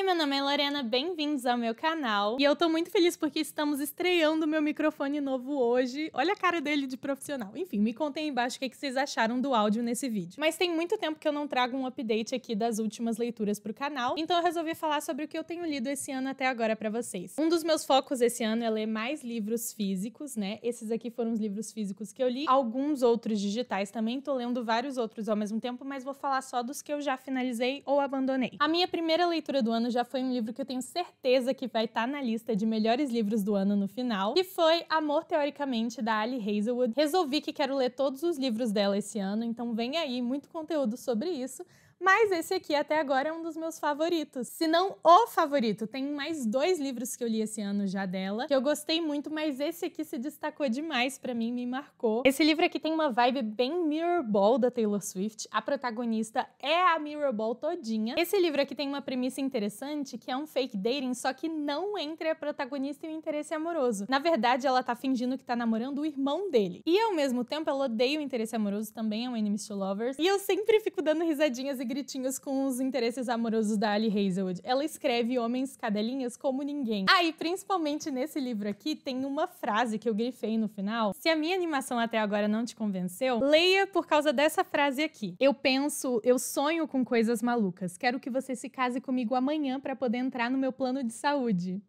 Oi, meu nome é Lorena, bem-vindos ao meu canal. E eu tô muito feliz porque estamos estreando meu microfone novo hoje. Olha a cara dele de profissional. Enfim, me contem aí embaixo o que, é que vocês acharam do áudio nesse vídeo. Mas tem muito tempo que eu não trago um update aqui das últimas leituras pro canal, então eu resolvi falar sobre o que eu tenho lido esse ano até agora para vocês. Um dos meus focos esse ano é ler mais livros físicos, né? Esses aqui foram os livros físicos que eu li, alguns outros digitais também, tô lendo vários outros ao mesmo tempo, mas vou falar só dos que eu já finalizei ou abandonei. A minha primeira leitura do ano já foi um livro que eu tenho certeza que vai estar tá na lista de melhores livros do ano no final, que foi Amor Teoricamente, da Ali Hazelwood. Resolvi que quero ler todos os livros dela esse ano, então vem aí muito conteúdo sobre isso. Mas esse aqui até agora é um dos meus favoritos. Se não o favorito, tem mais dois livros que eu li esse ano já dela, que eu gostei muito, mas esse aqui se destacou demais para mim, me marcou. Esse livro aqui tem uma vibe bem Mirrorball da Taylor Swift. A protagonista é a Mirrorball todinha. Esse livro aqui tem uma premissa interessante, que é um fake dating, só que não entre a protagonista e o interesse amoroso. Na verdade, ela tá fingindo que tá namorando o irmão dele. E ao mesmo tempo, ela odeia o interesse amoroso, também é um enemies to lovers. E eu sempre fico dando risadinhas e gritinhos com os interesses amorosos da Ali Hazelwood. Ela escreve homens cadelinhas como ninguém. Ah, e principalmente nesse livro aqui tem uma frase que eu grifei no final. Se a minha animação até agora não te convenceu, leia por causa dessa frase aqui. Eu penso, eu sonho com coisas malucas. Quero que você se case comigo amanhã para poder entrar no meu plano de saúde.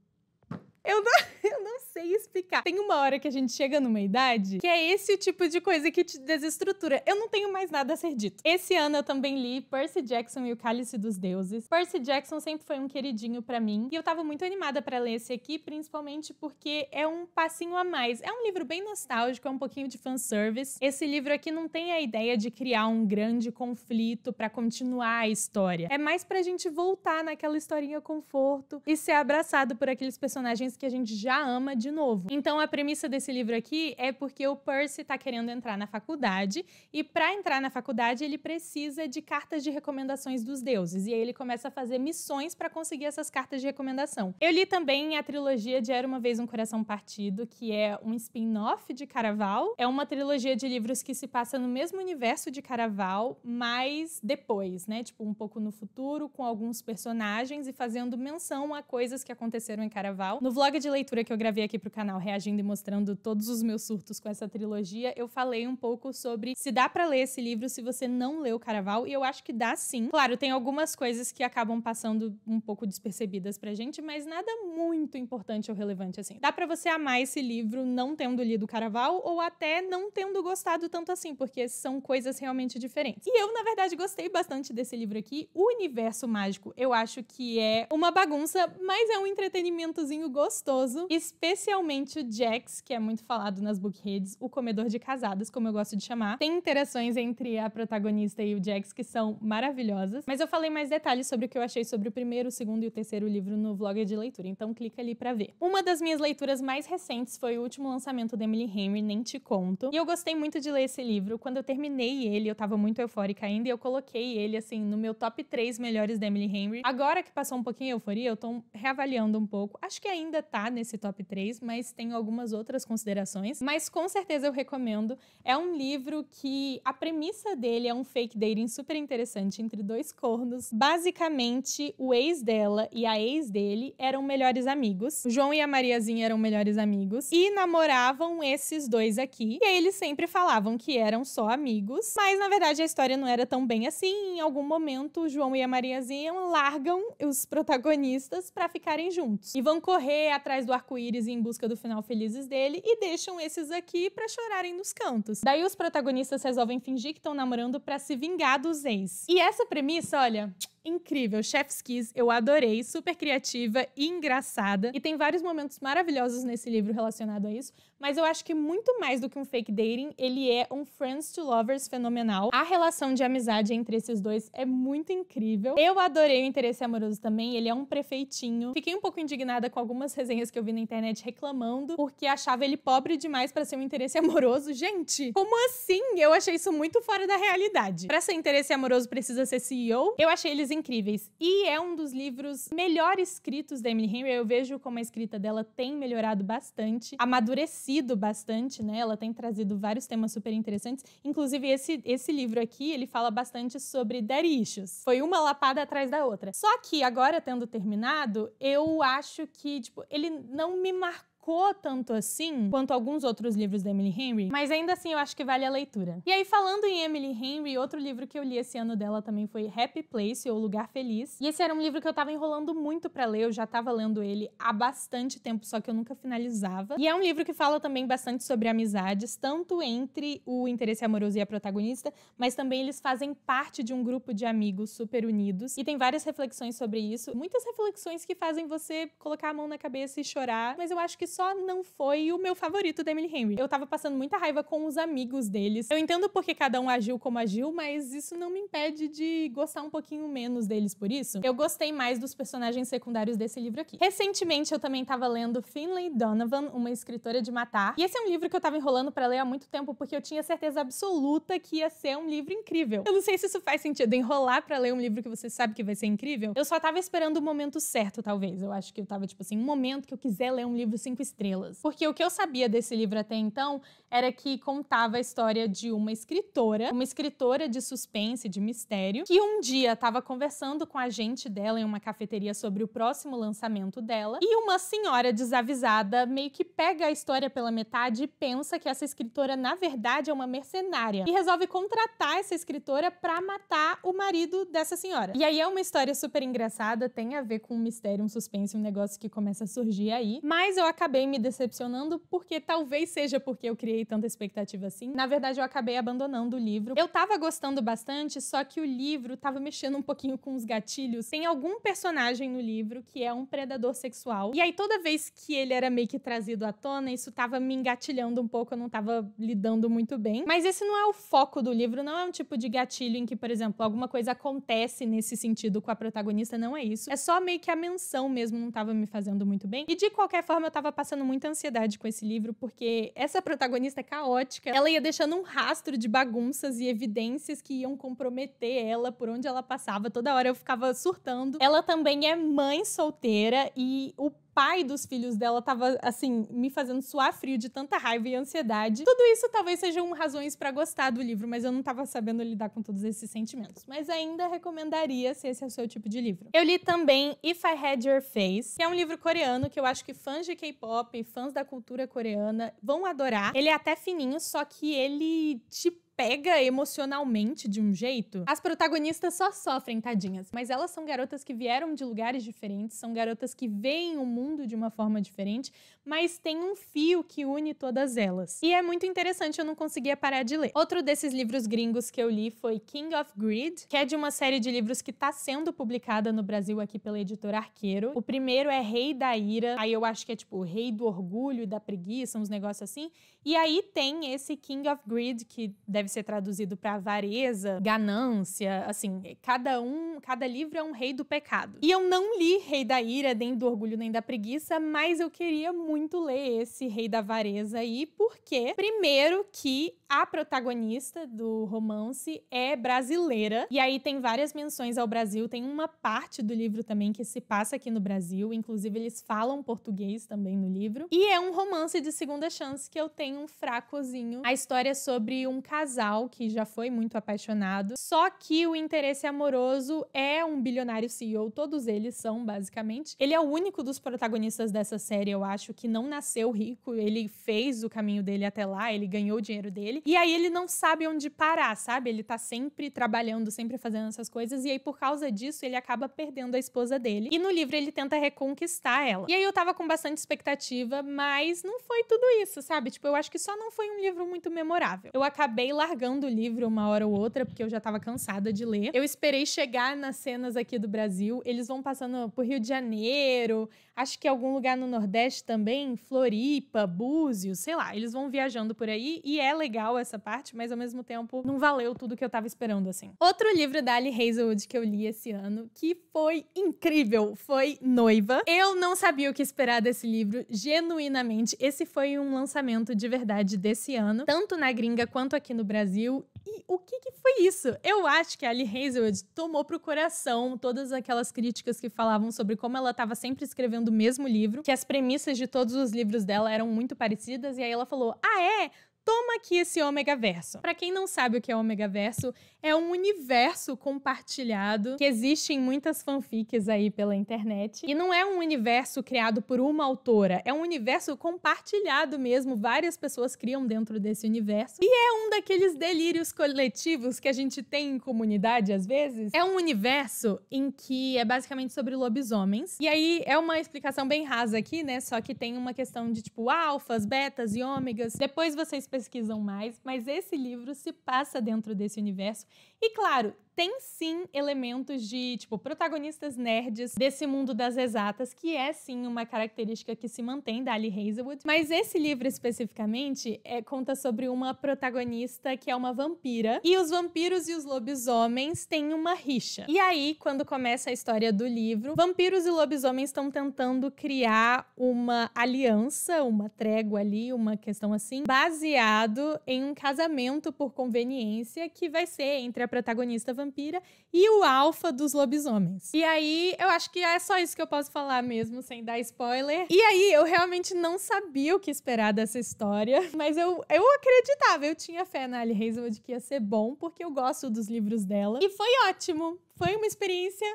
Eu não... eu não sei explicar. Tem uma hora que a gente chega numa idade que é esse tipo de coisa que te desestrutura. Eu não tenho mais nada a ser dito. Esse ano eu também li Percy Jackson e o Cálice dos Deuses. Percy Jackson sempre foi um queridinho para mim e eu tava muito animada para ler esse aqui, principalmente porque é um passinho a mais. É um livro bem nostálgico, é um pouquinho de fanservice. Esse livro aqui não tem a ideia de criar um grande conflito para continuar a história. É mais pra gente voltar naquela historinha conforto e ser abraçado por aqueles personagens que a gente já ama de novo. Então a premissa desse livro aqui é porque o Percy está querendo entrar na faculdade e para entrar na faculdade ele precisa de cartas de recomendações dos deuses e aí ele começa a fazer missões para conseguir essas cartas de recomendação. Eu li também a trilogia de Era uma vez um coração partido, que é um spin-off de Caraval. É uma trilogia de livros que se passa no mesmo universo de Caraval, mas depois, né? Tipo um pouco no futuro com alguns personagens e fazendo menção a coisas que aconteceram em Caraval. No vlog de leitura que que eu gravei aqui pro canal, reagindo e mostrando todos os meus surtos com essa trilogia, eu falei um pouco sobre se dá para ler esse livro se você não leu Caraval, e eu acho que dá sim. Claro, tem algumas coisas que acabam passando um pouco despercebidas pra gente, mas nada muito importante ou relevante assim. Dá para você amar esse livro não tendo lido Caraval ou até não tendo gostado tanto assim, porque são coisas realmente diferentes. E eu, na verdade, gostei bastante desse livro aqui. O universo mágico, eu acho que é uma bagunça, mas é um entretenimentozinho gostoso especialmente o Jax, que é muito falado nas bookheads, o comedor de casadas, como eu gosto de chamar. Tem interações entre a protagonista e o Jax que são maravilhosas, mas eu falei mais detalhes sobre o que eu achei sobre o primeiro, o segundo e o terceiro livro no vlog de leitura, então clica ali para ver. Uma das minhas leituras mais recentes foi o último lançamento da Emily Henry, Nem Te Conto, e eu gostei muito de ler esse livro. Quando eu terminei ele, eu tava muito eufórica ainda e eu coloquei ele, assim, no meu top 3 melhores da Emily Henry. Agora que passou um pouquinho a euforia, eu tô reavaliando um pouco. Acho que ainda tá nesse top 3, mas tem algumas outras considerações. Mas com certeza eu recomendo. É um livro que a premissa dele é um fake dating super interessante entre dois cornos. Basicamente, o ex dela e a ex dele eram melhores amigos. O João e a Mariazinha eram melhores amigos e namoravam esses dois aqui. E aí eles sempre falavam que eram só amigos, mas na verdade a história não era tão bem assim. Em algum momento, o João e a Mariazinha largam os protagonistas para ficarem juntos e vão correr atrás do arco arco-íris em busca do final felizes dele e deixam esses aqui para chorarem nos cantos. Daí os protagonistas resolvem fingir que estão namorando para se vingar dos ex. E essa premissa, olha, incrível. Chef's Kiss, eu adorei, super criativa e engraçada. E tem vários momentos maravilhosos nesse livro relacionado a isso. Mas eu acho que muito mais do que um fake dating, ele é um friends to lovers fenomenal. A relação de amizade entre esses dois é muito incrível. Eu adorei o interesse amoroso também, ele é um prefeitinho. Fiquei um pouco indignada com algumas resenhas que eu vi na internet reclamando porque achava ele pobre demais para ser um interesse amoroso. Gente, como assim? Eu achei isso muito fora da realidade. Para ser interesse amoroso precisa ser CEO. Eu achei eles incríveis e é um dos livros melhor escritos da Emily Henry. Eu vejo como a escrita dela tem melhorado bastante. Amadureci crescido bastante, né? Ela tem trazido vários temas super interessantes. Inclusive, esse, esse livro aqui, ele fala bastante sobre daddy issues. Foi uma lapada atrás da outra. Só que agora, tendo terminado, eu acho que, tipo, ele não me marcou marcou tanto assim quanto alguns outros livros da Emily Henry, mas ainda assim eu acho que vale a leitura. E aí, falando em Emily Henry, outro livro que eu li esse ano dela também foi Happy Place, ou Lugar Feliz. E esse era um livro que eu tava enrolando muito para ler, eu já tava lendo ele há bastante tempo, só que eu nunca finalizava. E é um livro que fala também bastante sobre amizades, tanto entre o interesse amoroso e a protagonista, mas também eles fazem parte de um grupo de amigos super unidos. E tem várias reflexões sobre isso, muitas reflexões que fazem você colocar a mão na cabeça e chorar, mas eu acho que só não foi o meu favorito da Emily Henry. Eu tava passando muita raiva com os amigos deles. Eu entendo porque cada um agiu como agiu, mas isso não me impede de gostar um pouquinho menos deles por isso. Eu gostei mais dos personagens secundários desse livro aqui. Recentemente eu também tava lendo Finlay Donovan, uma escritora de matar. E esse é um livro que eu tava enrolando para ler há muito tempo porque eu tinha certeza absoluta que ia ser um livro incrível. Eu não sei se isso faz sentido enrolar para ler um livro que você sabe que vai ser incrível. Eu só tava esperando o momento certo, talvez. Eu acho que eu tava tipo assim, um momento que eu quiser ler um livro 5 cinco estrelas. Porque o que eu sabia desse livro até então era que contava a história de uma escritora, uma escritora de suspense, de mistério, que um dia estava conversando com a gente dela em uma cafeteria sobre o próximo lançamento dela, e uma senhora desavisada meio que pega a história pela metade e pensa que essa escritora na verdade é uma mercenária e resolve contratar essa escritora para matar o marido dessa senhora. E aí é uma história super engraçada, tem a ver com um mistério, um suspense, um negócio que começa a surgir aí, mas eu acabei acabei me decepcionando, porque talvez seja porque eu criei tanta expectativa assim. Na verdade, eu acabei abandonando o livro. Eu tava gostando bastante, só que o livro tava mexendo um pouquinho com os gatilhos. Tem algum personagem no livro que é um predador sexual. E aí, toda vez que ele era meio que trazido à tona, isso tava me engatilhando um pouco, eu não tava lidando muito bem. Mas esse não é o foco do livro, não é um tipo de gatilho em que, por exemplo, alguma coisa acontece nesse sentido com a protagonista, não é isso. É só meio que a menção mesmo não tava me fazendo muito bem. E de qualquer forma, eu tava passando muita ansiedade com esse livro, porque essa protagonista é caótica, ela ia deixando um rastro de bagunças e evidências que iam comprometer ela por onde ela passava. Toda hora eu ficava surtando. Ela também é mãe solteira e o pai dos filhos dela tava, assim, me fazendo suar frio de tanta raiva e ansiedade. Tudo isso talvez sejam razões para gostar do livro, mas eu não tava sabendo lidar com todos esses sentimentos. Mas ainda recomendaria se esse é o seu tipo de livro. Eu li também If I Had Your Face, que é um livro coreano que eu acho que fãs de K-pop, e fãs da cultura coreana vão adorar. Ele é até fininho, só que ele te pega emocionalmente de um jeito. As protagonistas só sofrem, tadinhas. Mas elas são garotas que vieram de lugares diferentes, são garotas que veem o mundo de uma forma diferente, mas tem um fio que une todas elas. E é muito interessante, eu não conseguia parar de ler. Outro desses livros gringos que eu li foi King of Greed, que é de uma série de livros que está sendo publicada no Brasil aqui pela editora Arqueiro. O primeiro é Rei da Ira, aí eu acho que é tipo Rei do Orgulho e da Preguiça, uns negócios assim. E aí tem esse King of Greed, que deve ser traduzido para avareza, ganância, assim, é, cada um, cada livro é um rei do pecado. E eu não li Rei da Ira, nem do Orgulho, nem da Preguiça, mas eu queria muito ler esse Rei da Avareza aí, porque, primeiro, que a protagonista do romance é brasileira, e aí tem várias menções ao Brasil, tem uma parte do livro também que se passa aqui no Brasil, inclusive eles falam português também no livro, e é um romance de segunda chance que eu tenho um fracozinho. A história é sobre um casal casal que já foi muito apaixonado, só que o interesse amoroso é um bilionário CEO, todos eles são, basicamente. Ele é o único dos protagonistas dessa série, eu acho, que não nasceu rico, ele fez o caminho dele até lá, ele ganhou o dinheiro dele, e aí ele não sabe onde parar, sabe? Ele tá sempre trabalhando, sempre fazendo essas coisas, e aí por causa disso ele acaba perdendo a esposa dele. E no livro ele tenta reconquistar ela. E aí eu tava com bastante expectativa, mas não foi tudo isso, sabe? Tipo, eu acho que só não foi um livro muito memorável. Eu acabei largando o livro uma hora ou outra, porque eu já tava cansada de ler. Eu esperei chegar nas cenas aqui do Brasil. Eles vão passando por Rio de Janeiro, acho que algum lugar no Nordeste também, Floripa, Búzios, sei lá. Eles vão viajando por aí e é legal essa parte, mas ao mesmo tempo não valeu tudo que eu tava esperando, assim. Outro livro da Ali Hazelwood que eu li esse ano, que foi incrível, foi Noiva. Eu não sabia o que esperar desse livro, genuinamente. Esse foi um lançamento de verdade desse ano, tanto na gringa quanto aqui no Brasil. E o que, que foi isso? Eu acho que a Ali Hazelwood tomou pro coração todas aquelas críticas que falavam sobre como ela estava sempre escrevendo o mesmo livro, que as premissas de todos os livros dela eram muito parecidas, e aí ela falou: Ah, é? Toma aqui esse ômega verso. Para quem não sabe o que é ômega verso, é um universo compartilhado que existe em muitas fanfics aí pela internet. E não é um universo criado por uma autora, é um universo compartilhado mesmo, várias pessoas criam dentro desse universo. E é um daqueles delírios coletivos que a gente tem em comunidade às vezes. É um universo em que é basicamente sobre lobisomens. E aí é uma explicação bem rasa aqui, né? Só que tem uma questão de tipo alfas, betas e ômegas. Depois vocês pesquisam mais, mas esse livro se passa dentro desse universo e claro, tem sim elementos de, tipo, protagonistas nerds desse mundo das exatas, que é sim uma característica que se mantém da Ali Hazelwood. Mas esse livro especificamente é, conta sobre uma protagonista que é uma vampira, e os vampiros e os lobisomens têm uma rixa. E aí, quando começa a história do livro, vampiros e lobisomens estão tentando criar uma aliança, uma trégua ali, uma questão assim, baseado em um casamento por conveniência que vai ser entre a protagonista vampira, e o alfa dos lobisomens. E aí, eu acho que é só isso que eu posso falar mesmo, sem dar spoiler. E aí, eu realmente não sabia o que esperar dessa história, mas eu, eu acreditava, eu tinha fé na Ali Hazelwood que ia ser bom, porque eu gosto dos livros dela. E foi ótimo, foi uma experiência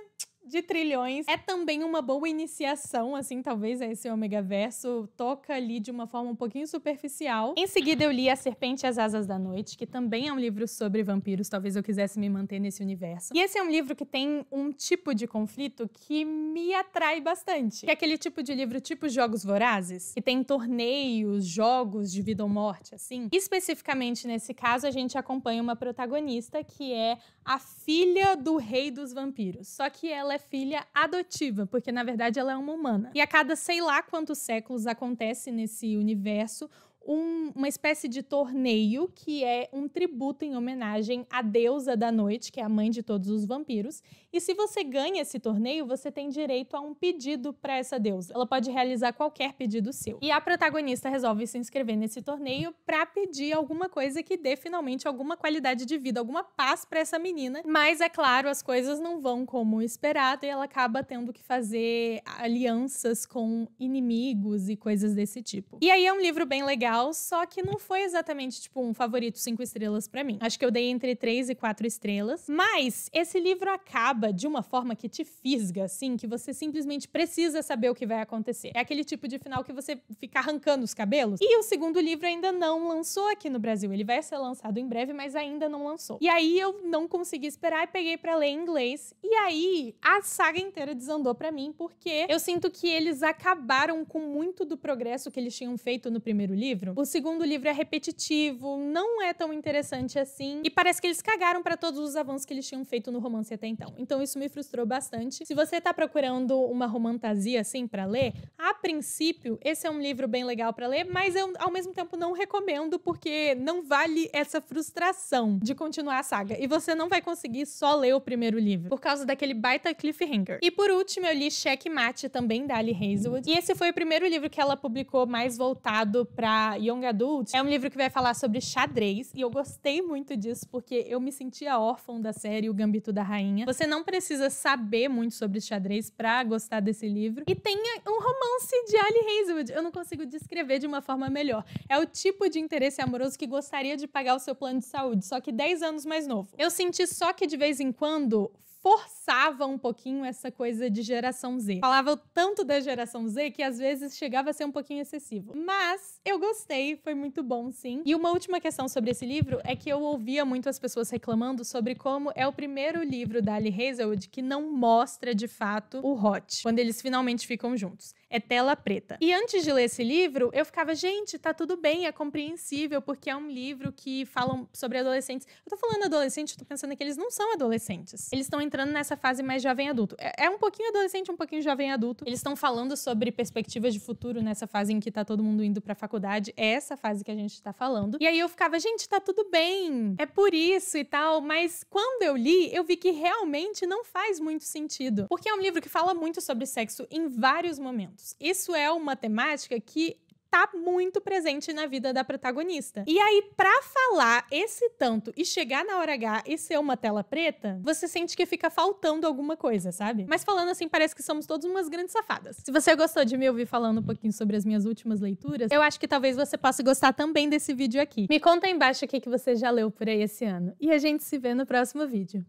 de trilhões. É também uma boa iniciação, assim, talvez a esse Omega Verso. Toca ali de uma forma um pouquinho superficial. Em seguida, eu li A Serpente e as Asas da Noite, que também é um livro sobre vampiros. Talvez eu quisesse me manter nesse universo. E esse é um livro que tem um tipo de conflito que me atrai bastante. Que é aquele tipo de livro, tipo Jogos Vorazes, que tem torneios, jogos de vida ou morte, assim. Especificamente nesse caso, a gente acompanha uma protagonista que é a filha do rei dos vampiros. Só que ela é filha adotiva, porque na verdade ela é uma humana. E a cada sei lá quantos séculos acontece nesse universo um, uma espécie de torneio que é um tributo em homenagem à deusa da noite, que é a mãe de todos os vampiros. E se você ganha esse torneio, você tem direito a um pedido para essa deusa. Ela pode realizar qualquer pedido seu. E a protagonista resolve se inscrever nesse torneio para pedir alguma coisa que dê finalmente alguma qualidade de vida, alguma paz para essa menina. Mas é claro, as coisas não vão como esperado e ela acaba tendo que fazer alianças com inimigos e coisas desse tipo. E aí é um livro bem legal legal, só que não foi exatamente, tipo, um favorito cinco estrelas para mim. Acho que eu dei entre três e quatro estrelas. Mas esse livro acaba de uma forma que te fisga, assim, que você simplesmente precisa saber o que vai acontecer. É aquele tipo de final que você fica arrancando os cabelos. E o segundo livro ainda não lançou aqui no Brasil. Ele vai ser lançado em breve, mas ainda não lançou. E aí eu não consegui esperar e peguei para ler em inglês. E aí a saga inteira desandou para mim, porque eu sinto que eles acabaram com muito do progresso que eles tinham feito no primeiro livro livro. O segundo livro é repetitivo, não é tão interessante assim. E parece que eles cagaram para todos os avanços que eles tinham feito no romance até então. Então isso me frustrou bastante. Se você tá procurando uma romantasia assim para ler, a princípio esse é um livro bem legal para ler, mas eu ao mesmo tempo não recomendo porque não vale essa frustração de continuar a saga. E você não vai conseguir só ler o primeiro livro por causa daquele baita cliffhanger. E por último, eu li Checkmate também da Ali Hazelwood. E esse foi o primeiro livro que ela publicou mais voltado para Young Adult, é um livro que vai falar sobre xadrez e eu gostei muito disso porque eu me sentia órfão da série O Gambito da Rainha. Você não precisa saber muito sobre xadrez para gostar desse livro. E tem um romance de Ali Hazelwood. Eu não consigo descrever de uma forma melhor. É o tipo de interesse amoroso que gostaria de pagar o seu plano de saúde, só que 10 anos mais novo. Eu senti só que de vez em quando forçava um pouquinho essa coisa de geração Z. Falava tanto da geração Z que às vezes chegava a ser um pouquinho excessivo. Mas eu gostei, foi muito bom sim. E uma última questão sobre esse livro é que eu ouvia muito as pessoas reclamando sobre como é o primeiro livro da Ali Hazelwood que não mostra de fato o Hot, quando eles finalmente ficam juntos. É tela preta. E antes de ler esse livro, eu ficava, gente, tá tudo bem, é compreensível, porque é um livro que falam sobre adolescentes. Eu tô falando adolescente, eu tô pensando que eles não são adolescentes. Eles estão entrando entrando nessa fase mais jovem adulto. É, é um pouquinho adolescente, um pouquinho jovem adulto. Eles estão falando sobre perspectivas de futuro nessa fase em que tá todo mundo indo pra faculdade. É essa fase que a gente tá falando. E aí eu ficava, gente, tá tudo bem. É por isso e tal. Mas quando eu li, eu vi que realmente não faz muito sentido. Porque é um livro que fala muito sobre sexo em vários momentos. Isso é uma temática que tá muito presente na vida da protagonista. E aí, para falar esse tanto e chegar na hora H e ser uma tela preta, você sente que fica faltando alguma coisa, sabe? Mas falando assim, parece que somos todos umas grandes safadas. Se você gostou de me ouvir falando um pouquinho sobre as minhas últimas leituras, eu acho que talvez você possa gostar também desse vídeo aqui. Me conta aí embaixo o que, que você já leu por aí esse ano. E a gente se vê no próximo vídeo.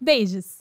Beijos!